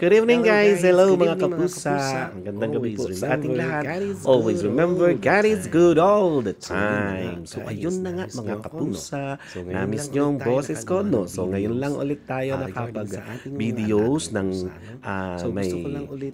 Good evening, Hello, guys. guys. Hello, good mga evening, kapusa. Mga Magandang gabi po sa ating lahat. Always remember, God is good all the time. So, ayun na nga, mga kapusa. So, Namiss nyo ang boses ko, no? So, ngayon lang ulit tayo ah, nakapag-videos ng ah, may,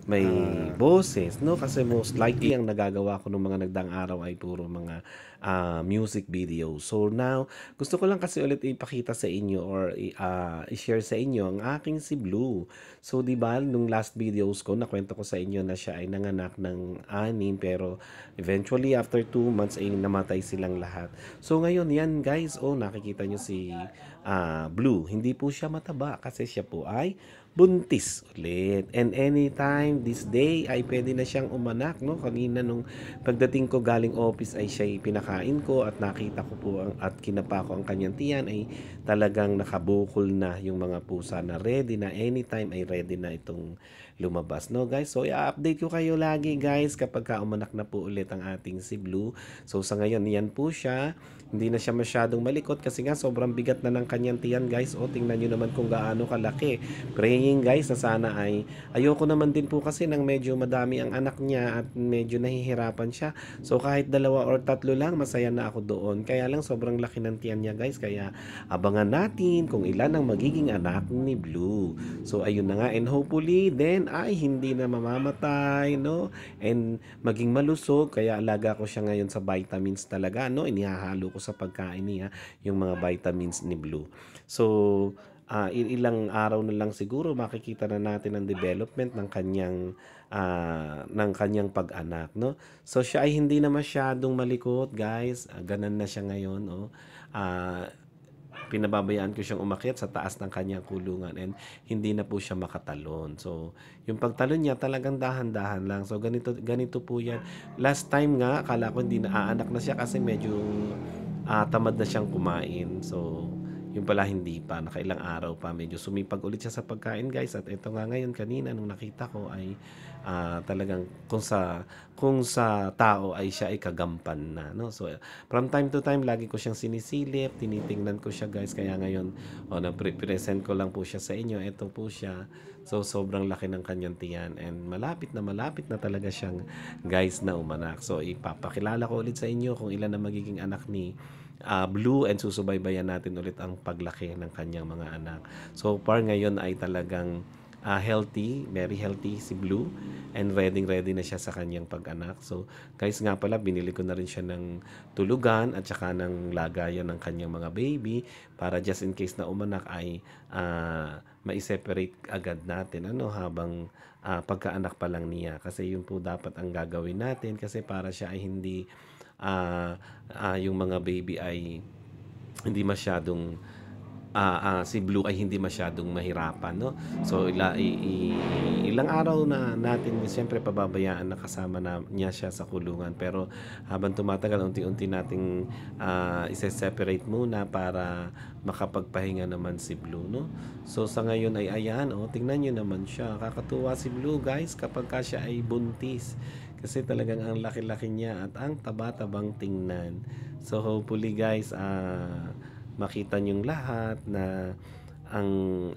may ah, boses, no? Kasi mm, most likely ang nagagawa ko ng mga nagdang araw ay puro mga uh, music video. So now, gusto ko lang kasi ulit ipakita sa inyo or uh, i-share sa inyo ang aking si Blue. So, di ba ba, nung last videos ko, nakwento ko sa inyo na siya ay nanganak ng anin pero eventually after 2 months ay namatay silang lahat. So ngayon yan guys, oh nakikita nyo si uh, Blue. Hindi po siya mataba kasi siya po ay buntis ulit. And anytime this day ay pwede na siyang umanak. No? Kanina nung pagdating ko galing office ay siya pinakain ko at nakita ko po ang, at kinapa ko ang kanyang tiyan ay talagang nakabukol na yung mga pusa na ready na anytime ay ready na itong lumabas. No guys, so i-update ko kayo lagi guys kapag ka umanak na po ulit ang ating si Blue. So sa ngayon, yan po siya. Hindi na siya masyadong malikot kasi nga sobrang bigat na ng kanyang tiyan guys. O tingnan nyo naman kung gaano kalaki. Praying saying guys na sana ay ayoko naman din po kasi nang medyo madami ang anak niya at medyo nahihirapan siya. So kahit dalawa or tatlo lang masaya na ako doon. Kaya lang sobrang laki ng tiyan niya guys. Kaya abangan natin kung ilan ang magiging anak ni Blue. So ayun na nga and hopefully then ay hindi na mamamatay no and maging malusog kaya alaga ko siya ngayon sa vitamins talaga no inihahalo ko sa pagkain niya yung mga vitamins ni Blue. So uh, ilang araw na lang siguro makikita na natin ang development ng kanyang uh, ng kanyang pag-anak no so siya ay hindi na masyadong malikot guys uh, ganun na siya ngayon oh uh, pinababayaan ko siyang umakyat sa taas ng kanyang kulungan and hindi na po siya makatalon. So, yung pagtalon niya talagang dahan-dahan lang. So, ganito, ganito po yan. Last time nga, akala ko hindi naaanak na siya kasi medyo uh, tamad na siyang kumain. So, yung pala hindi pa, nakailang araw pa, medyo sumipag ulit siya sa pagkain guys. At ito nga ngayon kanina nung nakita ko ay uh, talagang kung sa, kung sa tao ay siya ay kagampan na. No? So from time to time, lagi ko siyang sinisilip, tinitingnan ko siya guys. Kaya ngayon, oh, na-present ko lang po siya sa inyo. Ito po siya. So sobrang laki ng kanyang tiyan and malapit na malapit na talaga siyang guys na umanak. So ipapakilala ko ulit sa inyo kung ilan na magiging anak ni uh, Blue and susubaybayan natin ulit ang paglaki ng kanyang mga anak. So far ngayon ay talagang uh, healthy, very healthy si Blue and ready ready na siya sa kanyang pag-anak. So guys nga pala binili ko na rin siya ng tulugan at saka ng lagayan ng kanyang mga baby para just in case na umanak ay uh, ma-separate agad natin ano habang uh, pagkaanak pa lang niya kasi yun po dapat ang gagawin natin kasi para siya ay hindi uh, uh, yung mga baby ay hindi masyadong uh, uh, si Blue ay hindi masyadong mahirapan no so ila, i, i, ilang araw na natin siyempre pababayaan na kasama na niya siya sa kulungan pero habang tumatagal unti-unti nating uh, ah, isa-separate muna para makapagpahinga naman si Blue no so sa ngayon ay ayan oh tingnan niyo naman siya kakatuwa si Blue guys kapag ka siya ay buntis kasi talagang ang laki-laki niya at ang taba-tabang tingnan so hopefully guys uh, makita niyong lahat na ang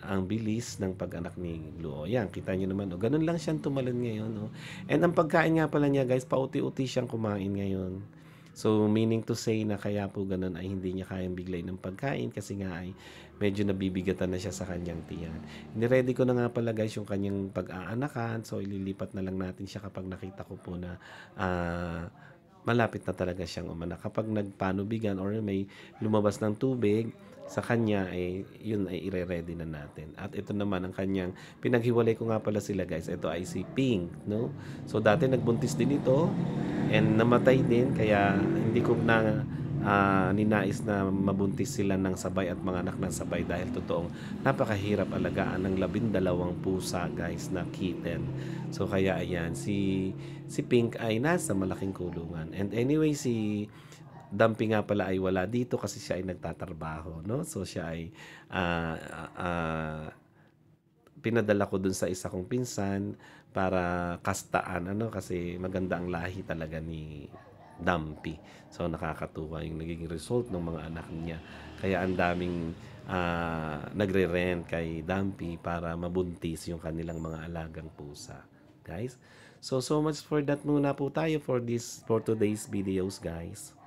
ang bilis ng pag-anak ni Blue. O yan, kita niyo naman. O, ganun lang siyang tumalon ngayon. O. And ang pagkain nga pala niya guys, pauti-uti siyang kumain ngayon. So meaning to say na kaya po ganun ay hindi niya kayang biglay ng pagkain kasi nga ay medyo nabibigatan na siya sa kanyang tiyan. Niready ko na nga pala guys yung kanyang pag-aanakan so ililipat na lang natin siya kapag nakita ko po na uh, malapit na talaga siyang umana. Kapag nagpanubigan or may lumabas ng tubig sa kanya, eh, yun ay ire-ready na natin. At ito naman ang kanyang, pinaghiwalay ko nga pala sila guys, ito ay si Pink, no? So dati nagbuntis din ito and namatay din, kaya hindi ko na uh, ninais na mabuntis sila ng sabay at mga anak ng sabay dahil totoong napakahirap alagaan ng labindalawang pusa guys na kitten. So kaya ayan, si, si Pink ay nasa malaking kulungan. And anyway, si Dumpy nga pala ay wala dito kasi siya ay nagtatrabaho, no? So siya ay uh, uh, pinadala ko dun sa isa kong pinsan para kastaan, ano? Kasi maganda ang lahi talaga ni dumpy. So nakakatuwa yung naging result ng mga anak niya. Kaya ang daming uh, nagre-rent kay Dumpy para mabuntis yung kanilang mga alagang pusa. Guys, so so much for that muna po tayo for this for today's videos, guys.